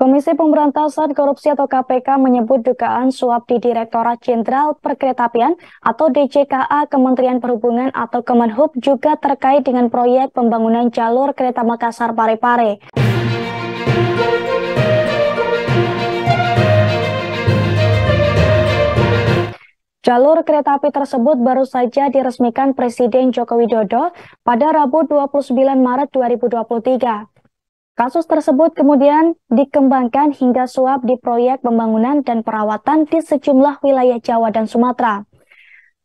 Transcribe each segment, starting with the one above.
Komisi Pemberantasan Korupsi atau KPK menyebut dugaan suap di Direktorat Jenderal Perkeretapian atau DJKA Kementerian Perhubungan atau Kemenhub juga terkait dengan proyek pembangunan jalur kereta Makassar Parepare. Jalur kereta api tersebut baru saja diresmikan Presiden Joko Widodo pada Rabu 29 Maret 2023. Kasus tersebut kemudian dikembangkan hingga suap di proyek pembangunan dan perawatan di sejumlah wilayah Jawa dan Sumatera.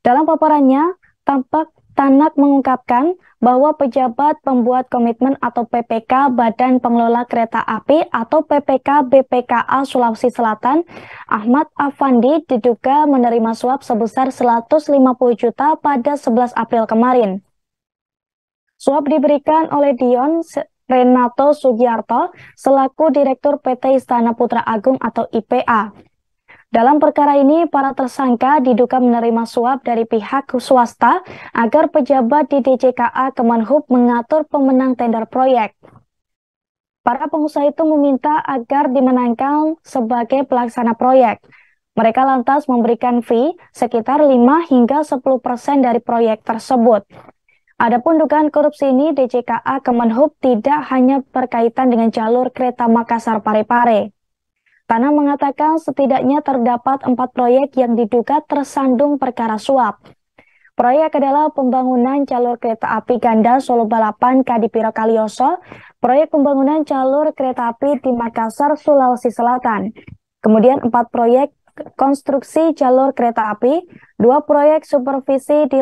Dalam paparannya, tampak Tanak mengungkapkan bahwa pejabat pembuat komitmen atau PPK Badan Pengelola Kereta Api atau PPK BPKA Sulawesi Selatan, Ahmad Afandi diduga menerima suap sebesar 150 juta pada 11 April kemarin. Suap diberikan oleh Dion Renato Sugiarto selaku Direktur PT Istana Putra Agung atau IPA. Dalam perkara ini, para tersangka diduga menerima suap dari pihak swasta agar pejabat di DJKA Kemenhub mengatur pemenang tender proyek. Para pengusaha itu meminta agar dimenangkan sebagai pelaksana proyek. Mereka lantas memberikan fee sekitar 5 hingga 10 persen dari proyek tersebut. Adapun dugaan korupsi ini, DJKA Kemenhub tidak hanya berkaitan dengan jalur kereta Makassar Parepare. Tanah mengatakan setidaknya terdapat empat proyek yang diduga tersandung perkara suap. Proyek adalah pembangunan jalur kereta api ganda Solo Balapan Kadipiro Kalioso, proyek pembangunan jalur kereta api di Makassar, Sulawesi Selatan. Kemudian empat proyek konstruksi jalur kereta api, dua proyek supervisi di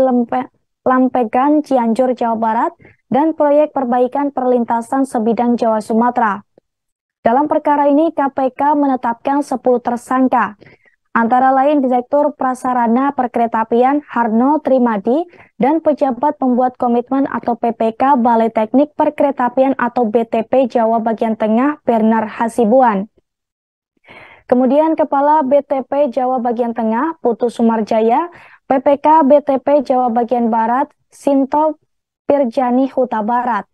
Lampegan, Cianjur, Jawa Barat, dan proyek perbaikan perlintasan sebidang Jawa Sumatera. Dalam perkara ini, KPK menetapkan 10 tersangka, antara lain Direktur Prasarana Perkeretaapian Harno Trimadi dan pejabat pembuat komitmen atau PPK Balai Teknik Perkeretaapian atau BTP Jawa Bagian Tengah Bernard Hasibuan. Kemudian Kepala BTP Jawa Bagian Tengah Putu Sumarjaya PPK BTP Jawa Bagian Barat Sinto Pirjani Huta Barat.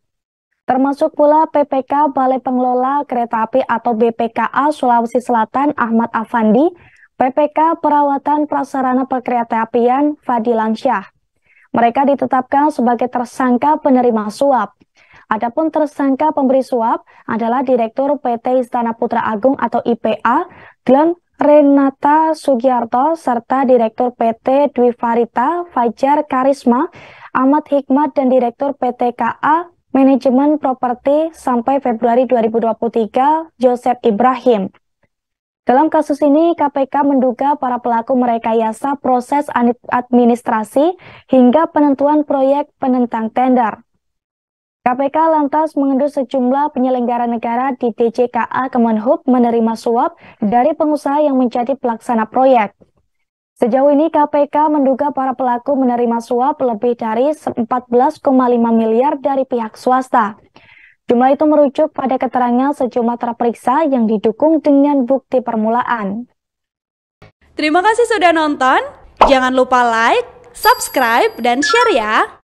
Termasuk pula PPK Balai Pengelola Kereta Api atau BPKA Sulawesi Selatan Ahmad Afandi, PPK Perawatan Prasarana Perkeretaapian Fadilansyah. Fadilansyah. Mereka ditetapkan sebagai tersangka penerima suap. Adapun tersangka pemberi suap adalah Direktur PT Istana Putra Agung atau IPA, Glenn Renata Sugiarto serta Direktur PT Dwi Farita Fajar Karisma, Ahmad Hikmat dan Direktur PT KA Manajemen Properti sampai Februari 2023 Joseph Ibrahim. Dalam kasus ini KPK menduga para pelaku merekayasa proses administrasi hingga penentuan proyek penentang tender. KPK lantas mengendus sejumlah penyelenggara negara di DJKA Kemenhub menerima suap dari pengusaha yang menjadi pelaksana proyek. Sejauh ini KPK menduga para pelaku menerima suap lebih dari 14,5 miliar dari pihak swasta. Jumlah itu merujuk pada keterangan sejumlah terperiksa yang didukung dengan bukti permulaan. Terima kasih sudah nonton. Jangan lupa like, subscribe, dan share ya.